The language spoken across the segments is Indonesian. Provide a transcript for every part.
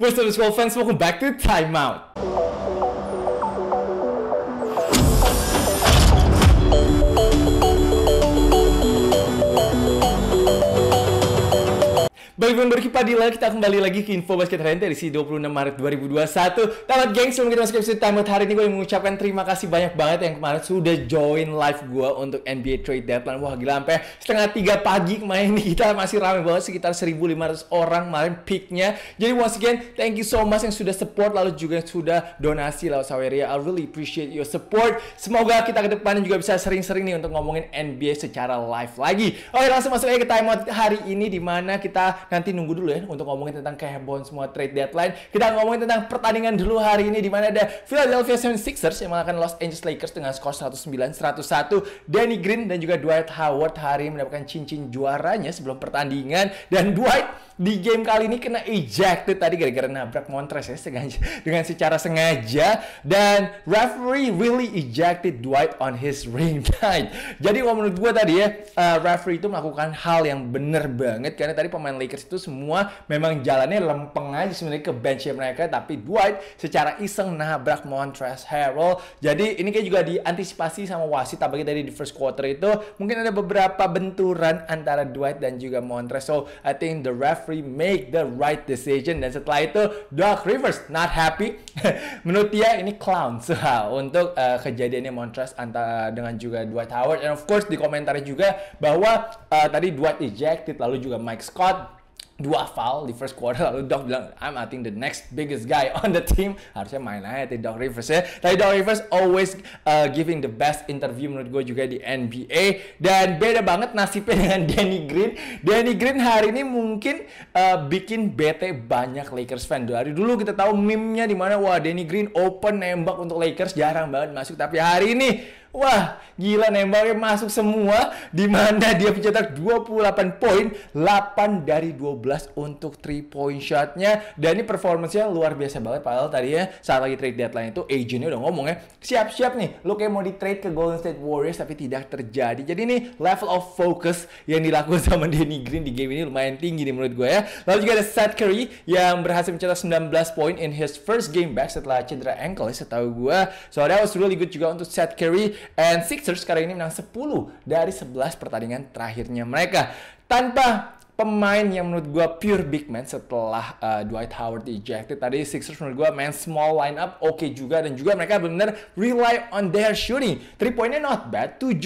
What's up, 12 fans, welcome back to Timeout. di Berkipadila, kita kembali lagi ke Info Basket Rente ini edisi 26 Maret 2021. Tamat gengs, sebelum kita masuk ke episode tamat hari ini, gue mengucapkan terima kasih banyak banget yang kemarin sudah join live gue untuk NBA Trade Deadline. Wah gila, sampai setengah tiga pagi kemarin ini kita masih ramai banget, sekitar 1.500 orang kemarin picknya, Jadi once again, thank you so much yang sudah support, lalu juga yang sudah donasi lalu Saweria. I really appreciate your support. Semoga kita ke depan juga bisa sering-sering nih untuk ngomongin NBA secara live lagi. Oke, langsung masuk aja ke timeout hari ini, di mana kita nanti nanti nunggu dulu ya untuk ngomongin tentang kehebohan semua trade deadline. Kita ngomongin tentang pertandingan dulu hari ini di mana ada Philadelphia 76ers yang mengalahkan Los Angeles Lakers dengan skor 109-101. Danny Green dan juga Dwight Howard hari ini mendapatkan cincin juaranya sebelum pertandingan dan Dwight di game kali ini kena ejected tadi gara-gara nabrak Montres ya sengaja dengan secara sengaja dan referee really ejected Dwight on his ring night. Jadi kalau menurut gue tadi ya uh, referee itu melakukan hal yang bener banget karena tadi pemain Lakers itu semua memang jalannya lempeng aja sebenarnya ke bench mereka tapi Dwight secara iseng nabrak Montrezl Harrell jadi ini kayak juga diantisipasi sama wasit tapi tadi di first quarter itu mungkin ada beberapa benturan antara Dwight dan juga Montrezl so I think the referee make the right decision dan setelah itu Doc Rivers not happy menurut dia ini clown so, untuk uh, kejadiannya Montrezl antara eh, dengan juga Dwight Howard and of course di komentar juga bahwa uh, tadi Dwight ejected lalu juga Mike Scott dua foul di first quarter lalu Doc bilang I'm I think the next biggest guy on the team harusnya main aja Doc Rivers ya tapi Doc Rivers always uh, giving the best interview menurut gue juga di NBA dan beda banget nasibnya dengan Danny Green Danny Green hari ini mungkin uh, bikin bete banyak Lakers fan dari dulu kita tahu meme-nya dimana wah Danny Green open nembak untuk Lakers jarang banget masuk tapi hari ini Wah, gila nembaknya masuk semua di mana dia mencetak 28 poin, 8 dari 12 untuk 3 point shotnya dan ini performanya luar biasa banget padahal tadi ya saat lagi trade deadline itu agentnya udah ngomong ya, siap-siap nih lo kayak mau di trade ke Golden State Warriors tapi tidak terjadi. Jadi ini level of focus yang dilakukan sama Danny Green di game ini lumayan tinggi nih menurut gue ya. Lalu juga ada Seth Curry yang berhasil mencetak 19 poin in his first game back setelah cedera ankle ya, setahu gue. So that was really good juga untuk Seth Curry And Sixers sekarang ini menang 10 dari 11 pertandingan terakhirnya mereka. Tanpa pemain yang menurut gue pure big man setelah uh, Dwight Howard ejected tadi Sixers menurut gue main small lineup oke okay juga dan juga mereka benar rely on their shooting three pointnya not bad 17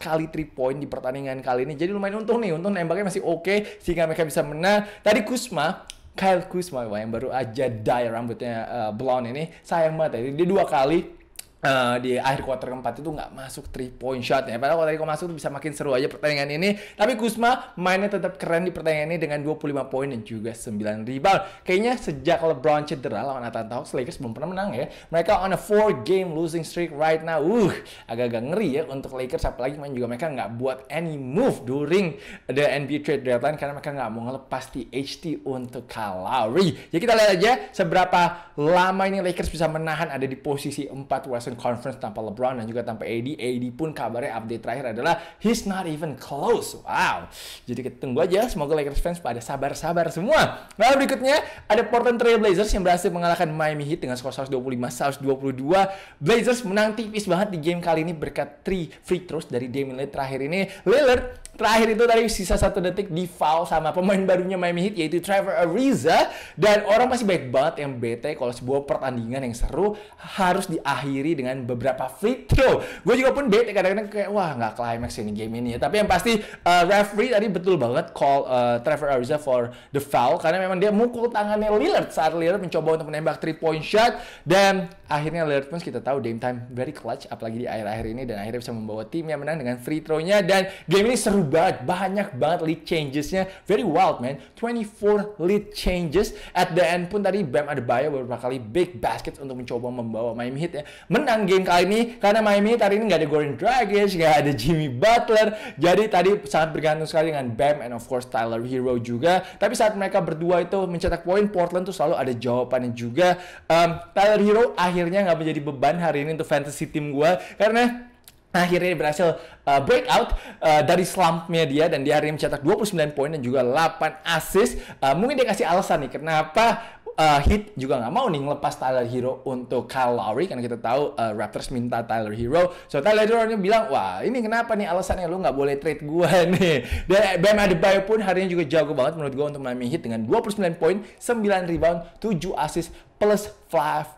kali three point di pertandingan kali ini jadi lumayan untung nih untung nembaknya masih oke okay, sehingga mereka bisa menang tadi Kusma... Kyle Kuzma yang baru aja dye rambutnya uh, blonde ini sayang banget ya dia dua kali Uh, di akhir quarter keempat itu nggak masuk three point shot ya. Padahal kalau tadi masuk bisa makin seru aja pertandingan ini. Tapi Kusma mainnya tetap keren di pertandingan ini dengan 25 poin dan juga 9 rebound. Kayaknya sejak LeBron cedera lawan Atlanta Hawks, Lakers belum pernah menang ya. Mereka on a four game losing streak right now. Uh, agak-agak ngeri ya untuk Lakers. Apalagi main juga mereka nggak buat any move during the NBA trade deadline karena mereka nggak mau ngelepas ht untuk Kalari. Jadi kita lihat aja seberapa lama ini Lakers bisa menahan ada di posisi 4 Western Western Conference tanpa LeBron dan juga tanpa AD. AD pun kabarnya update terakhir adalah he's not even close. Wow. Jadi kita tunggu aja. Semoga Lakers fans pada sabar-sabar semua. Nah berikutnya ada Portland Trail Blazers yang berhasil mengalahkan Miami Heat dengan skor 125-122. Blazers menang tipis banget di game kali ini berkat 3 free throws dari Damian Lillard terakhir ini. Lillard terakhir itu dari sisa satu detik di foul sama pemain barunya Miami Heat yaitu Trevor Ariza dan orang masih baik banget yang bete kalau sebuah pertandingan yang seru harus diakhiri dengan beberapa free throw. Gue juga pun bete kadang-kadang kayak wah nggak climax ini game ini ya. Tapi yang pasti uh, referee tadi betul banget call uh, Trevor Ariza for the foul karena memang dia mukul tangannya Lillard saat Lillard mencoba untuk menembak three point shot dan akhirnya Leonard pun kita tahu game time very clutch apalagi di akhir-akhir ini dan akhirnya bisa membawa tim yang menang dengan free throw-nya dan game ini seru banget banyak banget lead changes-nya very wild man 24 lead changes at the end pun tadi Bam ada Adebayo beberapa kali big baskets untuk mencoba membawa Miami Heat ya menang game kali ini karena Miami Heat hari ini nggak ada Goran Dragic nggak ada Jimmy Butler jadi tadi sangat bergantung sekali dengan Bam and of course Tyler Hero juga tapi saat mereka berdua itu mencetak poin Portland tuh selalu ada jawabannya juga um, Tyler Hero akhirnya akhirnya nggak menjadi beban hari ini untuk fantasy tim gue karena akhirnya berhasil uh, breakout uh, dari slumpnya dia dan dia hari ini mencetak 29 poin dan juga 8 assist. Uh, mungkin dia kasih alasan nih kenapa uh, Heat juga nggak mau nih ngelepas Tyler Hero untuk Kyle Lowry karena kita tahu uh, Raptors minta Tyler Hero. So Tyler Hero nya bilang, wah ini kenapa nih alasannya lu nggak boleh trade gue nih. Dan Bam Adebayo pun ini juga jago banget menurut gue untuk Miami Heat dengan 29 poin, 9 rebound, 7 assist plus 5,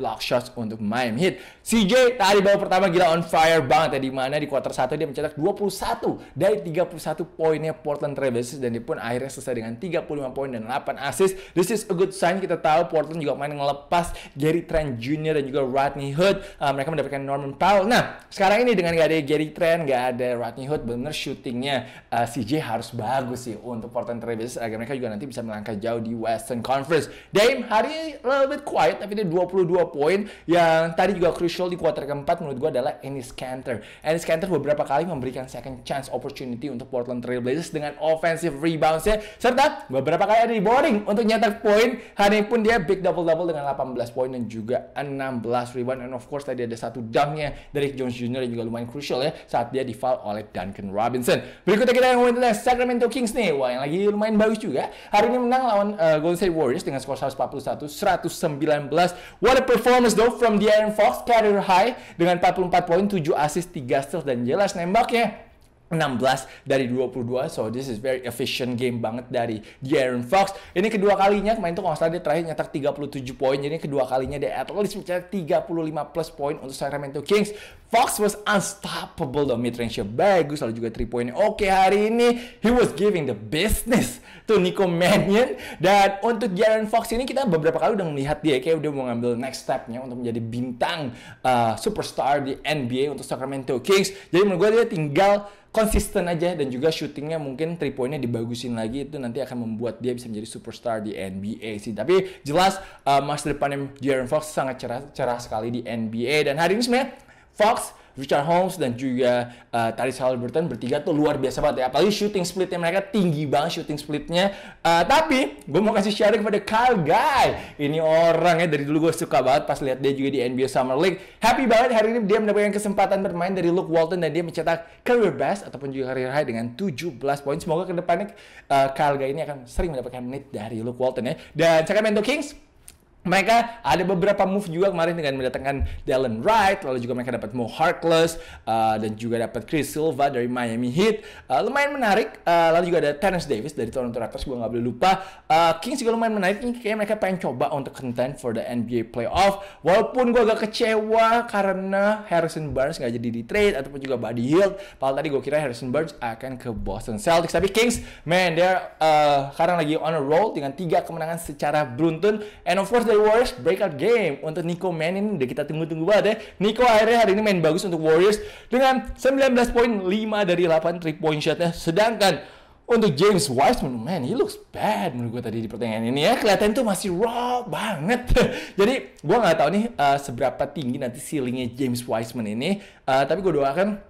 block shots untuk Miami Heat. CJ tadi babak pertama gila on fire banget ya di mana di kuarter 1 dia mencetak 21 dari 31 poinnya Portland Trailblazers dan dia pun akhirnya selesai dengan 35 poin dan 8 assist. This is a good sign selain kita tahu Portland juga main ngelepas Gary Trent Jr. dan juga Rodney Hood. Uh, mereka mendapatkan Norman Powell. Nah, sekarang ini dengan gak ada Gary Trent, gak ada Rodney Hood, bener shootingnya uh, CJ harus bagus sih untuk Portland Trailblazers agar mereka juga nanti bisa melangkah jauh di Western Conference. Dame hari ini a little bit quiet, tapi ini 22 poin yang tadi juga crucial di kuarter keempat menurut gue adalah Ennis Cantor. Ennis Cantor beberapa kali memberikan second chance opportunity untuk Portland Trailblazers dengan offensive reboundsnya serta beberapa kali ada di boarding untuk nyetak poin Hari ini pun dia big double-double dengan 18 poin dan juga 16 rebound. And of course tadi ada satu dunknya dari Jones Jr. yang juga lumayan crucial ya saat dia di foul oleh Duncan Robinson. Berikutnya kita yang tentang Sacramento Kings nih. Wah, yang lagi lumayan bagus juga. Hari ini menang lawan uh, Golden State Warriors dengan skor 141 119. What a performance though from the Iron Fox, career high dengan 44 poin, 7 assist, 3 steals dan jelas nembaknya 16 dari 22 so this is very efficient game banget dari De'Aaron Fox ini kedua kalinya kemarin tuh kalau salah dia terakhir nyetak 37 poin jadi ini kedua kalinya dia at least mencetak 35 plus poin untuk Sacramento Kings Fox was unstoppable though mid range bagus lalu juga 3 poinnya oke hari ini he was giving the business to Nico Mannion dan untuk De'Aaron Fox ini kita beberapa kali udah melihat dia kayak udah mau ngambil next stepnya untuk menjadi bintang uh, superstar di NBA untuk Sacramento Kings jadi menurut gue dia tinggal konsisten aja dan juga syutingnya mungkin three pointnya dibagusin lagi itu nanti akan membuat dia bisa menjadi superstar di NBA sih tapi jelas uh, masa depannya Jaren Fox sangat cerah cerah sekali di NBA dan hari ini sebenarnya Fox, Richard Holmes dan juga uh, eh, Taris Halliburton bertiga tuh luar biasa banget ya. Apalagi shooting splitnya mereka tinggi banget shooting splitnya. Uh, eh, tapi gue mau kasih sharing kepada Kyle Guy. Ini orangnya dari dulu gue suka banget pas lihat dia juga di NBA Summer League. Happy banget hari ini dia mendapatkan kesempatan bermain dari Luke Walton dan dia mencetak career best ataupun juga career high dengan 17 poin. Semoga kedepannya uh, eh, Kyle Guy ini akan sering mendapatkan menit dari Luke Walton ya. Dan Sacramento Kings mereka ada beberapa move juga kemarin dengan mendatangkan Dallin Wright, lalu juga mereka dapat Mo Harkless uh, dan juga dapat Chris Silva dari Miami Heat. Uh, lumayan menarik. Uh, lalu juga ada Terence Davis dari Toronto Raptors, gue nggak boleh lupa. Uh, Kings juga lumayan menarik. Ini kayaknya mereka pengen coba untuk contend for the NBA playoff. Walaupun gue agak kecewa karena Harrison Barnes nggak jadi di trade ataupun juga Buddy Hield. Padahal tadi gue kira Harrison Barnes akan ke Boston Celtics, tapi Kings, man, they're uh, sekarang lagi on a roll dengan tiga kemenangan secara beruntun. And of course, Warriors breakout game untuk Nico Man ini udah kita tunggu-tunggu banget ya. Nico akhirnya hari ini main bagus untuk Warriors dengan 19 poin 5 dari 8 3 point shotnya. Sedangkan untuk James Wiseman, man, he looks bad menurut gue tadi di pertandingan ini ya. Kelihatan tuh masih raw banget. Jadi, gue nggak tahu nih uh, seberapa tinggi nanti ceilingnya James Wiseman ini. Uh, tapi gue doakan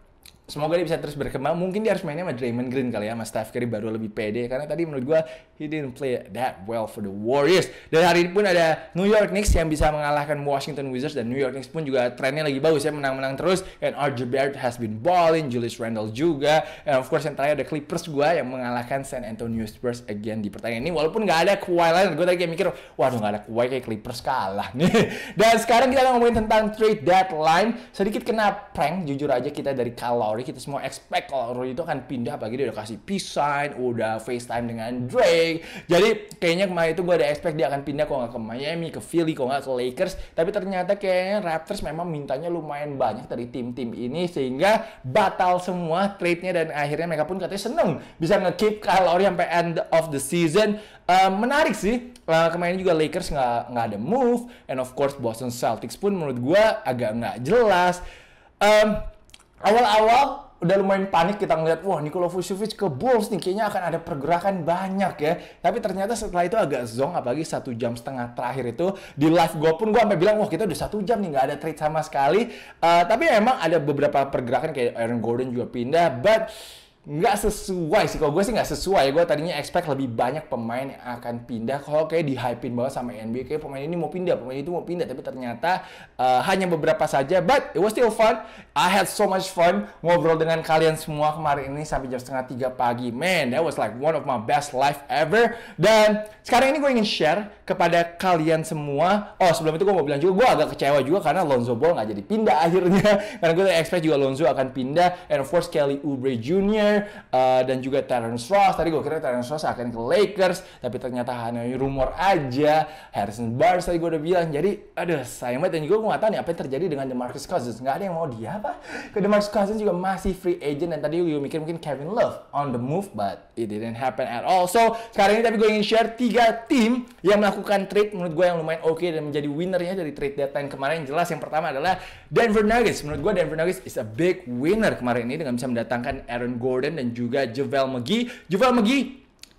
semoga dia bisa terus berkembang. Mungkin dia harus mainnya sama Draymond Green kali ya, sama Steph Curry baru lebih pede. Karena tadi menurut gue, he didn't play that well for the Warriors. Dan hari ini pun ada New York Knicks yang bisa mengalahkan Washington Wizards. Dan New York Knicks pun juga trennya lagi bagus ya, menang-menang terus. And RJ Barrett has been balling, Julius Randle juga. And of course yang terakhir ada Clippers gue yang mengalahkan San Antonio Spurs again di pertandingan ini. Walaupun gak ada Kawhi Leonard, gue tadi kayak mikir, waduh gak ada Kawhi kayak Clippers kalah nih. Dan sekarang kita akan ngomongin tentang trade deadline. Sedikit kena prank, jujur aja kita dari kalori apalagi kita semua expect kalau itu akan pindah apalagi dia udah kasih peace sign, udah FaceTime dengan Drake. Jadi kayaknya kemarin itu gue ada expect dia akan pindah kalau nggak ke Miami, ke Philly, kalau nggak ke Lakers. Tapi ternyata kayaknya Raptors memang mintanya lumayan banyak dari tim-tim ini sehingga batal semua trade-nya dan akhirnya mereka pun katanya seneng bisa ngekeep Kyle Lowry sampai end of the season. Uh, menarik sih. Uh, kemarin juga Lakers nggak nggak ada move, and of course Boston Celtics pun menurut gue agak nggak jelas. Um, awal-awal udah lumayan panik kita ngeliat, wah Nikola Vucevic ke Bulls nih, kayaknya akan ada pergerakan banyak ya. Tapi ternyata setelah itu agak zonk apalagi satu jam setengah terakhir itu di live gue pun gue sampai bilang, wah kita udah satu jam nih nggak ada trade sama sekali. Uh, tapi emang ada beberapa pergerakan kayak Aaron Gordon juga pindah, but nggak sesuai sih kalau gue sih nggak sesuai gue tadinya expect lebih banyak pemain yang akan pindah kalau kayak di hypein banget sama NBA kayak pemain ini mau pindah pemain itu mau pindah tapi ternyata uh, hanya beberapa saja but it was still fun I had so much fun ngobrol dengan kalian semua kemarin ini sampai jam setengah tiga pagi man that was like one of my best life ever dan sekarang ini gue ingin share kepada kalian semua oh sebelum itu gue mau bilang juga gue agak kecewa juga karena Lonzo Ball nggak jadi pindah akhirnya karena gue expect juga Lonzo akan pindah and of course Kelly Oubre Jr uh, dan juga Terrence Ross. Tadi gue kira Terrence Ross akan ke Lakers, tapi ternyata hanya rumor aja. Harrison Barnes tadi gue udah bilang. Jadi, aduh sayang banget. Dan juga gue nggak tahu nih apa yang terjadi dengan DeMarcus Cousins. Nggak ada yang mau dia apa? Ke DeMarcus Cousins juga masih free agent. Dan tadi gue mikir mungkin Kevin Love on the move, but it didn't happen at all. So, sekarang ini tapi gue ingin share tiga tim yang melakukan trade menurut gue yang lumayan oke okay dan menjadi winnernya dari trade deadline kemarin. Yang Jelas yang pertama adalah Denver Nuggets. Menurut gue Denver Nuggets is a big winner kemarin ini dengan bisa mendatangkan Aaron Gordon Gordon dan juga Javel McGee. Javel McGee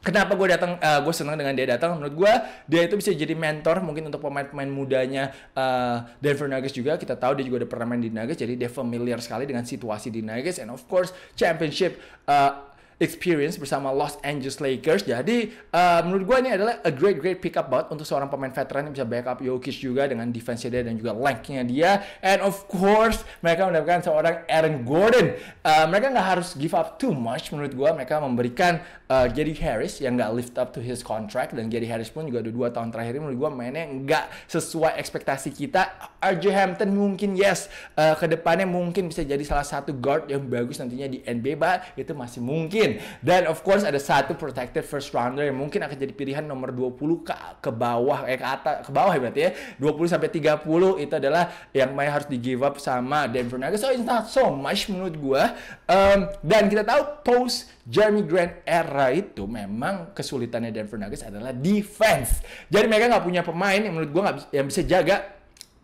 Kenapa gue datang? Uh, eh, gue senang dengan dia datang. Menurut gue dia itu bisa jadi mentor mungkin untuk pemain-pemain mudanya uh, Denver Nuggets juga. Kita tahu dia juga udah pernah main di Nuggets, jadi dia familiar sekali dengan situasi di Nuggets and of course championship uh, experience bersama Los Angeles Lakers. Jadi uh, menurut gue ini adalah a great great pickup up banget untuk seorang pemain veteran yang bisa backup Jokic juga dengan defense dia dan juga length-nya dia. And of course mereka mendapatkan seorang Aaron Gordon. Uh, mereka nggak harus give up too much menurut gue. Mereka memberikan uh, eh, Gary Harris yang nggak lift up to his contract dan Gary Harris pun juga udah dua tahun terakhir menurut gue mainnya nggak sesuai ekspektasi kita. RJ Hampton mungkin yes uh, kedepannya mungkin bisa jadi salah satu guard yang bagus nantinya di NBA, itu masih mungkin mungkin. Dan of course ada satu protected first rounder yang mungkin akan jadi pilihan nomor 20 ke, ke bawah eh ke atas ke bawah ya berarti ya. 20 sampai 30 itu adalah yang main harus di give up sama Denver Nuggets. So it's not so much menurut gue Um, dan kita tahu post Jeremy Grant era itu memang kesulitannya Denver Nuggets adalah defense. Jadi mereka nggak punya pemain yang menurut gue gak, yang bisa jaga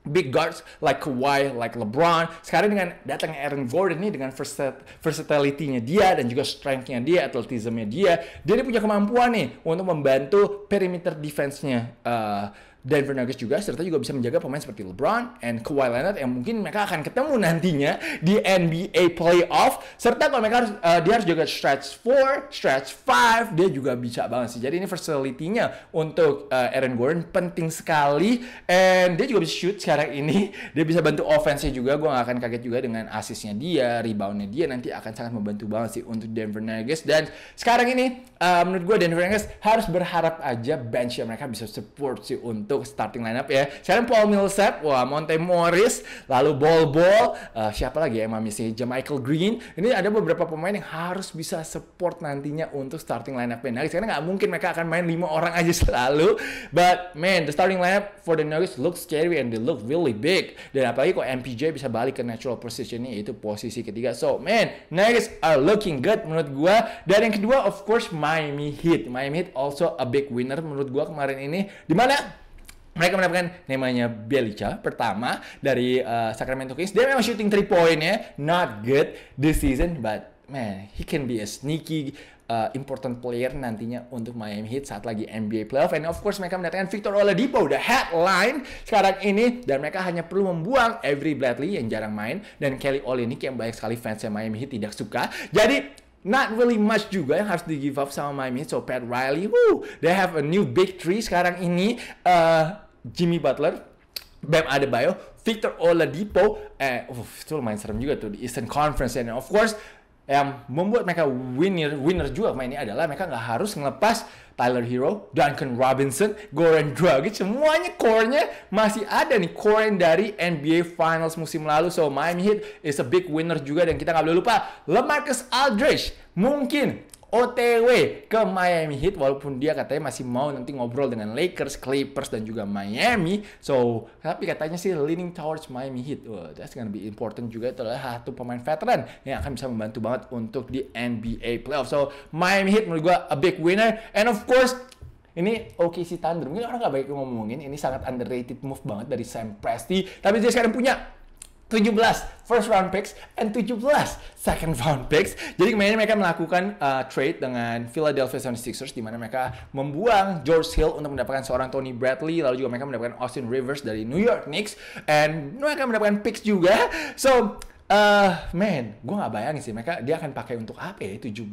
big guards like Kawhi, like LeBron. Sekarang dengan datangnya Aaron Gordon nih dengan versatility-nya dia dan juga strength-nya dia, atletisme nya dia, dia punya kemampuan nih untuk membantu perimeter defense-nya uh, Denver Nuggets juga serta juga bisa menjaga pemain seperti LeBron and Kawhi Leonard yang mungkin mereka akan ketemu nantinya di NBA playoff serta kalau mereka harus uh, dia harus jaga stretch 4, stretch 5 dia juga bisa banget sih. Jadi ini versatility-nya untuk uh, Aaron Gordon penting sekali and dia juga bisa shoot sekarang ini. Dia bisa bantu offense juga. Gue gak akan kaget juga dengan assist-nya dia, rebound-nya dia nanti akan sangat membantu banget sih untuk Denver Nuggets dan sekarang ini uh, menurut gue Denver Nuggets harus berharap aja bench mereka bisa support sih untuk untuk starting lineup ya. Sekarang Paul Millsap, wah Monte Morris, lalu Bol Bol, uh, siapa lagi ya mamisnya Michael Green. Ini ada beberapa pemain yang harus bisa support nantinya untuk starting lineup-nya Nuggets. Nah, Karena nggak mungkin mereka akan main lima orang aja selalu. But man, the starting lineup for the Nuggets looks scary and they look really big. Dan apalagi kok MPJ bisa balik ke natural position ini, itu posisi ketiga. So man, Nuggets are looking good menurut gua. Dan yang kedua of course Miami Heat. Miami Heat also a big winner menurut gua kemarin ini. Dimana mereka mendapatkan namanya Belica pertama dari uh, Sacramento Kings. Dia memang shooting three point ya, not good this season, but man, he can be a sneaky uh, important player nantinya untuk Miami Heat saat lagi NBA playoff. And of course mereka mendapatkan Victor Oladipo, the headline sekarang ini. Dan mereka hanya perlu membuang Avery Bradley yang jarang main dan Kelly Olynyk yang banyak sekali fansnya Miami Heat tidak suka. Jadi not really much juga yang harus di give up sama Miami. Heat So Pat Riley, woo, they have a new big three sekarang ini. Uh, Jimmy Butler, Bam Adebayo, Victor Oladipo, eh, uh, itu lumayan serem juga tuh di Eastern Conference. And of course, yang membuat mereka winner winner juga ini adalah mereka nggak harus ngelepas Tyler Hero, Duncan Robinson, Goran Dragic, semuanya core-nya masih ada nih core dari NBA Finals musim lalu. So Miami Heat is a big winner juga dan kita nggak boleh lupa LaMarcus Aldridge mungkin OTW ke Miami Heat walaupun dia katanya masih mau nanti ngobrol dengan Lakers, Clippers dan juga Miami. So, tapi katanya sih leaning towards Miami Heat. Well, that's gonna be important juga itu adalah satu pemain veteran yang akan bisa membantu banget untuk di NBA playoff. So, Miami Heat menurut gua a big winner and of course ini OKC Thunder. Mungkin orang nggak baik ngomongin, ini sangat underrated move banget dari Sam Presti. Tapi dia sekarang punya 17 first round picks and 17 second round picks. Jadi kemarin mereka melakukan uh, trade dengan Philadelphia 76ers di mana mereka membuang George Hill untuk mendapatkan seorang Tony Bradley lalu juga mereka mendapatkan Austin Rivers dari New York Knicks and mereka mendapatkan picks juga. So Uh, eh, man, gue gak bayangin sih mereka dia akan pakai untuk apa ya 17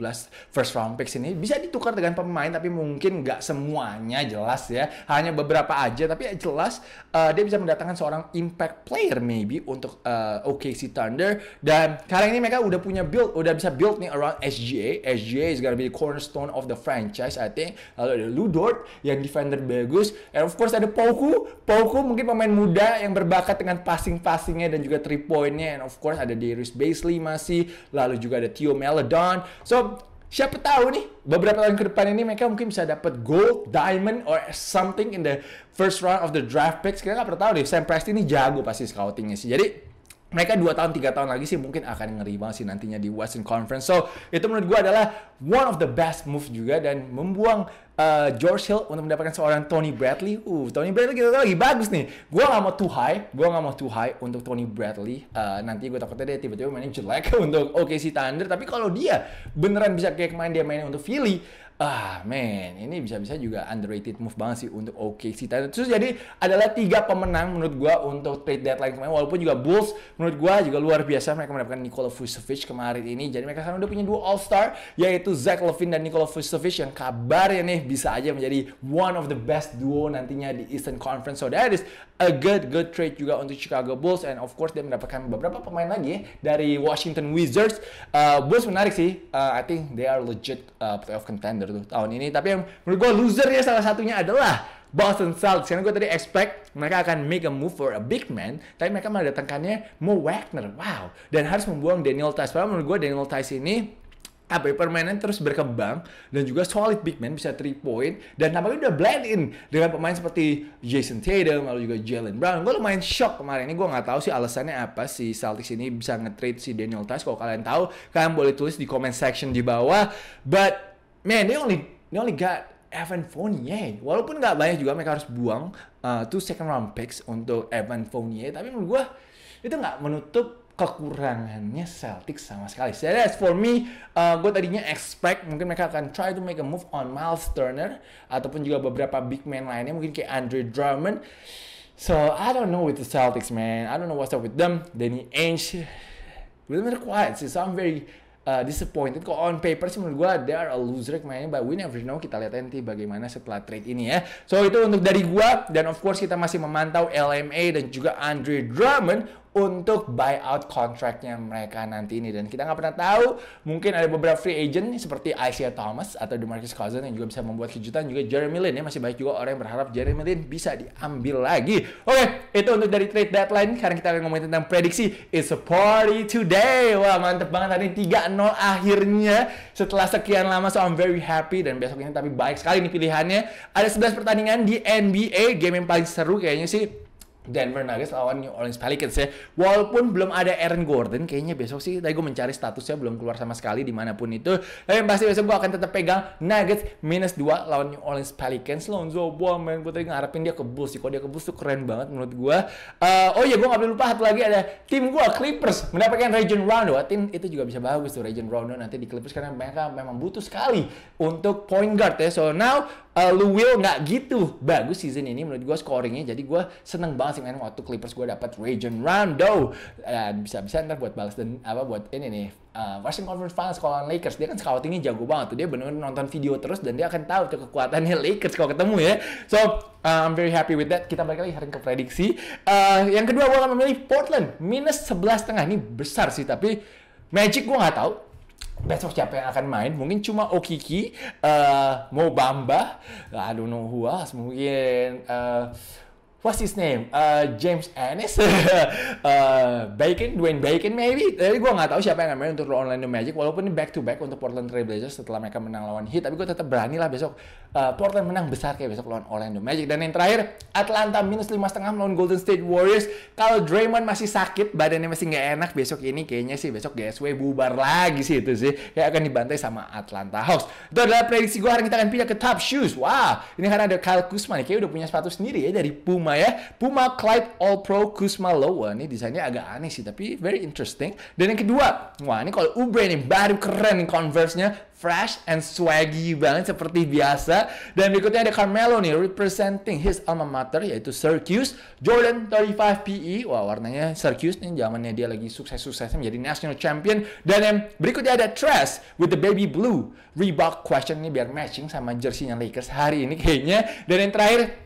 first round picks ini bisa ditukar dengan pemain tapi mungkin gak semuanya jelas ya hanya beberapa aja tapi ya jelas uh, dia bisa mendatangkan seorang impact player maybe untuk uh, eh, OKC Thunder dan sekarang ini mereka udah punya build udah bisa build nih around SGA SGA is gonna be the cornerstone of the franchise I think lalu ada Ludort yang defender bagus and of course ada Poku Poku mungkin pemain muda yang berbakat dengan passing-passingnya dan juga three pointnya and of course ada Darius Basley masih, lalu juga ada Theo Maledon. So, siapa tahu nih beberapa tahun ke depan ini mereka mungkin bisa dapat gold, diamond, or something in the first round of the draft picks. Kita nggak pernah tahu deh. Sam Presti ini jago pasti scoutingnya sih. Jadi mereka 2 tahun 3 tahun lagi sih mungkin akan ngeri banget sih nantinya di Western Conference. So, itu menurut gue adalah one of the best move juga dan membuang uh, George Hill untuk mendapatkan seorang Tony Bradley. Uh, Tony Bradley kita tahu lagi bagus nih. Gua nggak mau too high, gua nggak mau too high untuk Tony Bradley. Uh, nanti gue takutnya dia tiba-tiba mainnya jelek untuk OKC Thunder. Tapi kalau dia beneran bisa kayak main dia mainnya untuk Philly, ah man ini bisa-bisa juga underrated move banget sih untuk OKC Thunder. Terus jadi adalah tiga pemenang menurut gua untuk trade deadline kemarin. Walaupun juga Bulls menurut gua juga luar biasa mereka mendapatkan Nikola Vucevic kemarin ini. Jadi mereka sekarang udah punya dua All Star yaitu Zach Levine dan Nikola Vucevic yang kabarnya nih bisa aja menjadi one of the best duo nantinya di Eastern Conference. So that is a good good trade juga untuk Chicago Bulls and of course dia mendapatkan beberapa pemain lagi dari Washington Wizards. Uh, Bulls menarik sih. Uh, I think they are legit uh, playoff contender gitu tahun ini. Tapi yang menurut gue losernya salah satunya adalah Boston Celtics. Karena gue tadi expect mereka akan make a move for a big man, tapi mereka malah datangkannya Mo Wagner. Wow. Dan harus membuang Daniel Tice. Padahal menurut gue Daniel Tice ini apa ya, permainan terus berkembang dan juga solid big man bisa 3 point dan tampaknya udah blend in dengan pemain seperti Jason Tatum lalu juga Jalen Brown gue lumayan shock kemarin ini gue nggak tahu sih alasannya apa si Celtics ini bisa nge-trade si Daniel Tice kalau kalian tahu kalian boleh tulis di comment section di bawah but man, they only they only got Evan Fournier. Walaupun nggak banyak juga mereka harus buang uh, two second round picks untuk Evan Fournier, tapi menurut gue itu nggak menutup kekurangannya Celtics sama sekali. So that's for me, uh, gue tadinya expect mungkin mereka akan try to make a move on Miles Turner ataupun juga beberapa big man lainnya mungkin kayak Andre Drummond. So I don't know with the Celtics man, I don't know what's up with them. Danny Ainge, benar they're quiet So I'm very uh, disappointed. Kok on paper sih menurut gue they are a loser kemarin, but we never know. Kita lihat nanti bagaimana setelah trade ini ya. So itu untuk dari gue dan of course kita masih memantau LMA dan juga Andre Drummond untuk buyout kontraknya mereka nanti ini dan kita nggak pernah tahu mungkin ada beberapa free agent seperti Isaiah Thomas atau DeMarcus Cousins yang juga bisa membuat kejutan juga Jeremy Lin ya masih banyak juga orang yang berharap Jeremy Lin bisa diambil lagi oke okay, itu untuk dari trade deadline sekarang kita akan ngomongin tentang prediksi it's a party today wah mantep banget tadi 3-0 akhirnya setelah sekian lama so I'm very happy dan besok ini tapi baik sekali nih pilihannya ada 11 pertandingan di NBA game yang paling seru kayaknya sih Denver Nuggets lawan New Orleans Pelicans ya. Walaupun belum ada Aaron Gordon, kayaknya besok sih tadi gue mencari statusnya belum keluar sama sekali dimanapun itu. Tapi yang pasti besok gue akan tetap pegang Nuggets minus 2 lawan New Orleans Pelicans. Lonzo Ball main gue tadi ngarepin dia ke Bulls sih. Kalau dia ke Bulls tuh keren banget menurut gue. Uh, oh iya gue gak boleh lupa satu lagi ada tim gue Clippers mendapatkan Region Rondo. Tim itu juga bisa bagus tuh Region Rondo nanti di Clippers karena mereka memang butuh sekali untuk point guard ya. So now uh, lu will nggak gitu bagus season ini menurut gue scoringnya jadi gue seneng banget sih main waktu Clippers gue dapat Rajon Rondo dan ya, bisa-bisa ntar buat balas dan apa buat ini nih uh, Western Conference Finals kalau Lakers dia kan scoutingnya jago banget tuh dia bener-bener nonton video terus dan dia akan tahu tuh kekuatannya Lakers kalau ketemu ya so uh, I'm very happy with that kita balik lagi hari ke prediksi uh, yang kedua gue akan memilih Portland minus sebelas setengah ini besar sih tapi Magic gue nggak tahu besok siapa yang akan main mungkin cuma Okiki uh, mau Bamba I don't know who else mungkin uh, what's his name uh, James Ennis uh, Bacon Dwayne Bacon maybe tapi gue nggak tahu siapa yang akan main untuk Orlando Magic walaupun ini back to back untuk Portland Trailblazers setelah mereka menang lawan Heat tapi gue tetap berani lah besok uh, Portland menang besar kayak besok lawan Orlando Magic. Dan yang terakhir, Atlanta minus lima setengah melawan Golden State Warriors. Kalau Draymond masih sakit, badannya masih nggak enak besok ini kayaknya sih besok GSW bubar lagi sih itu sih. Ya akan dibantai sama Atlanta Hawks. Itu adalah prediksi gue. Hari kita akan pindah ke Top Shoes. Wah, wow, ini karena ada Kyle Kuzma nih. kayak udah punya sepatu sendiri ya dari Puma ya. Puma Clyde All Pro Kuzma Lowa. Ini desainnya agak aneh sih, tapi very interesting. Dan yang kedua, wah ini kalau Ubre nih baru keren nih Converse-nya fresh and swaggy banget seperti biasa. Dan berikutnya ada Carmelo nih, representing his alma mater yaitu Syracuse, Jordan 35 PE. Wah, warnanya Syracuse nih zamannya dia lagi sukses-suksesnya menjadi national champion. Dan yang berikutnya ada Trash with the baby blue. Reebok question ini biar matching sama jersey yang Lakers hari ini kayaknya. Dan yang terakhir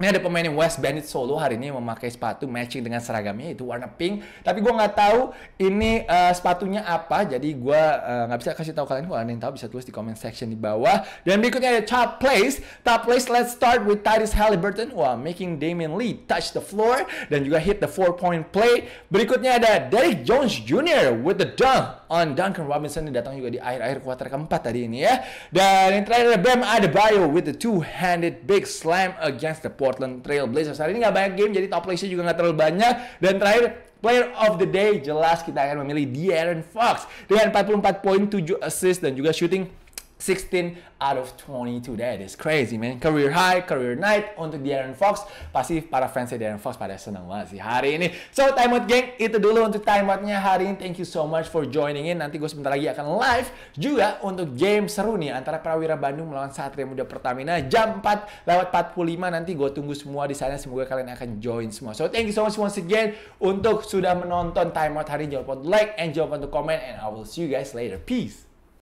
ini ada pemain West Bandit Solo hari ini memakai sepatu matching dengan seragamnya itu warna pink. Tapi gue nggak tahu ini uh, sepatunya apa. Jadi gue eh, nggak bisa kasih tahu kalian. Kalau ada yang tahu bisa tulis di comment section di bawah. Dan berikutnya ada top place. Top place let's start with Tyrese Halliburton. Wah, making Damian Lee touch the floor dan juga hit the four point play. Berikutnya ada Derrick Jones Jr. with the dunk on Duncan Robinson yang datang juga di akhir-akhir kuarter keempat tadi ini ya. Dan yang terakhir ada Bam Adebayo with the two-handed big slam against the Portland Trail Blazers. Hari ini nggak banyak game, jadi top place juga nggak terlalu banyak. Dan terakhir, Player of the Day jelas kita akan memilih De'Aaron Fox dengan 44 poin, 7 assist dan juga shooting 16 out of 22. That is crazy, man. Career high, career night untuk Darren Fox. Pasti para fansnya Darren Fox pada senang banget sih hari ini. So, time out geng. Itu dulu untuk time outnya hari ini. Thank you so much for joining in. Nanti gue sebentar lagi akan live juga untuk game seru nih antara Prawira Bandung melawan Satria Muda Pertamina jam 4 lewat 45 nanti gue tunggu semua di sana semoga kalian akan join semua. So, thank you so much once again untuk sudah menonton time out hari ini. Jangan lupa like and jangan lupa untuk comment and I will see you guys later. Peace.